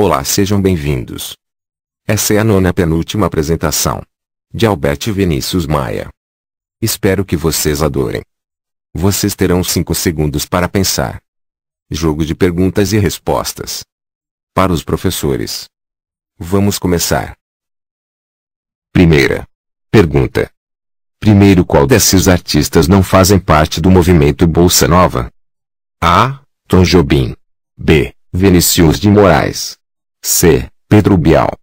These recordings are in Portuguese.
Olá, sejam bem-vindos. Essa é a nona penúltima apresentação de Albert Vinícius Maia. Espero que vocês adorem. Vocês terão 5 segundos para pensar. Jogo de perguntas e respostas. Para os professores. Vamos começar. Primeira pergunta. Primeiro, qual desses artistas não fazem parte do movimento Bolsa Nova? A. Tom Jobim. B. Vinicius de Moraes. C. Pedro Bial.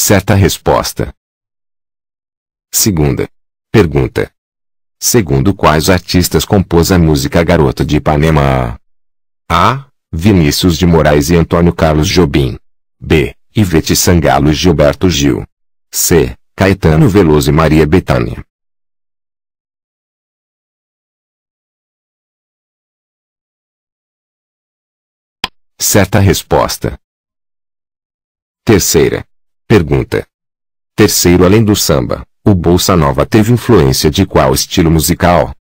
Certa resposta. Segunda. Pergunta. Segundo quais artistas compôs a música Garota de Ipanema? A. Vinícius de Moraes e Antônio Carlos Jobim. B. Ivete Sangalo e Gilberto Gil. C. Caetano Veloso e Maria Bethânia. Certa resposta. Terceira. Pergunta. Terceiro além do samba, o Bolsa Nova teve influência de qual estilo musical?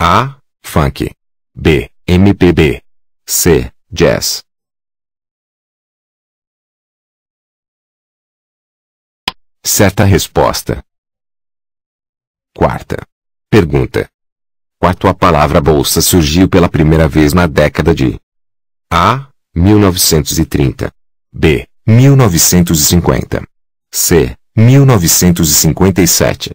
A. Funk. B. MPB. C. Jazz. Certa resposta. Quarta. Pergunta. Quarto a palavra bolsa surgiu pela primeira vez na década de A. 1930. B. 1950. C. 1957.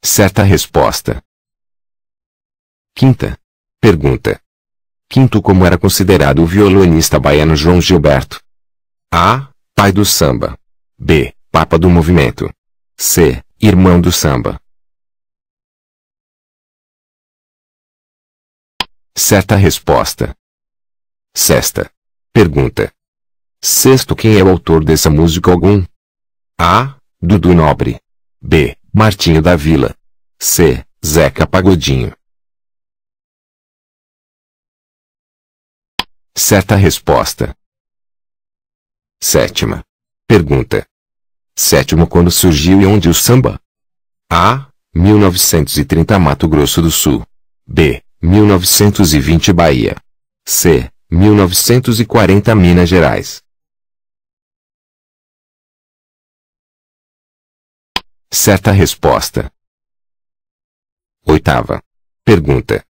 Certa resposta. Quinta. Pergunta. Quinto como era considerado o violonista baiano João Gilberto? A. Pai do samba. B. Papa do movimento. C. Irmão do samba. Certa resposta. Sexta. Pergunta. Sexto quem é o autor dessa música algum? A. Dudu Nobre. B. Martinho da Vila. C. Zeca Pagodinho. Certa resposta. Sétima. Pergunta. Sétimo quando surgiu e onde o samba? A. 1930 Mato Grosso do Sul. B. 1920 Bahia. C. 1940 Minas Gerais. Certa resposta. Oitava. Pergunta.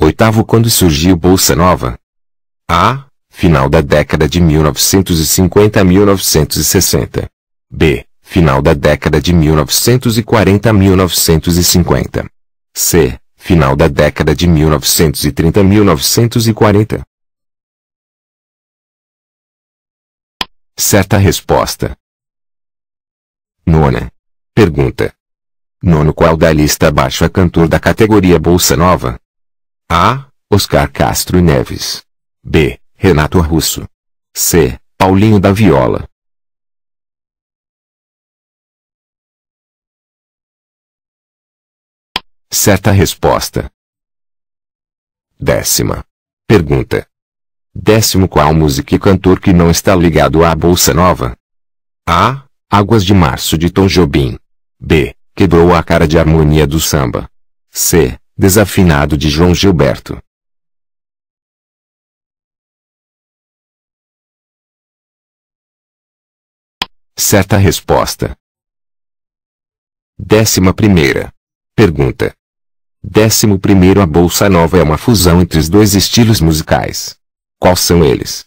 Oitavo quando surgiu Bolsa Nova? A. Final da década de 1950 a 1960. B. Final da década de 1940 a 1950. C final da década de 1930-1940. Certa resposta. Nona. Pergunta. Nono qual da lista abaixo é cantor da categoria Bolsa Nova? A. Oscar Castro Neves. B. Renato Russo. C. Paulinho da Viola. Certa resposta. Décima. Pergunta. Décimo qual música e cantor que não está ligado à Bolsa Nova? A. Águas de Março de Tom Jobim. B. Quebrou a cara de harmonia do samba. C. Desafinado de João Gilberto. Certa resposta. Décima primeira. Pergunta. Décimo primeiro A Bolsa Nova é uma fusão entre os dois estilos musicais. Quais são eles?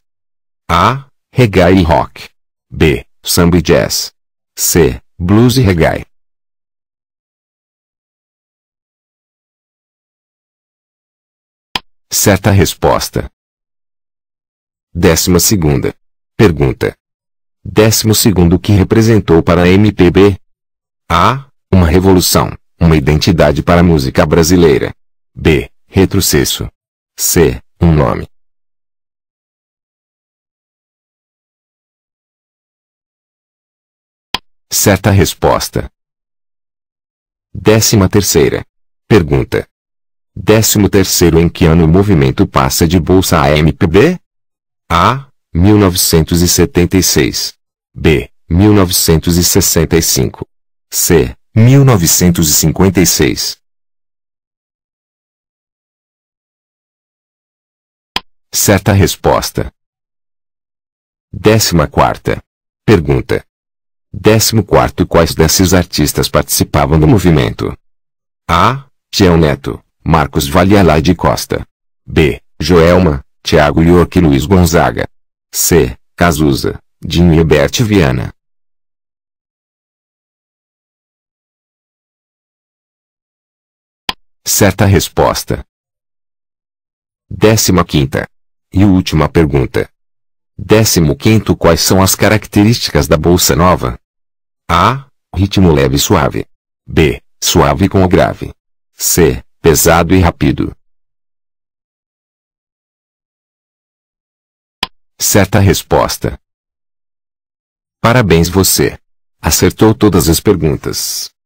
A. Reggae e rock. B. Samba e jazz. C. Blues e reggae. Certa resposta. Décima segunda. Pergunta. Décimo segundo que representou para a MPB? A. Uma revolução. Uma identidade para a música brasileira. B. Retrocesso. C. Um nome. Certa resposta. Décima terceira. Pergunta. Décimo terceiro em que ano o movimento passa de Bolsa a MPB? A. 1976. B. 1965. C. 1956. Certa resposta. Décima quarta. Pergunta. Décimo quarto Quais desses artistas participavam do movimento? A. Tião Neto, Marcos Valialá de Costa. B. Joelma, Tiago York e Luiz Gonzaga. C. Cazuza, Dinho e Bert Viana. Certa resposta. Décima quinta. E última pergunta. Décimo quinto Quais são as características da bolsa nova? A. Ritmo leve e suave. B. Suave com o grave. C. Pesado e rápido. Certa resposta. Parabéns você. Acertou todas as perguntas.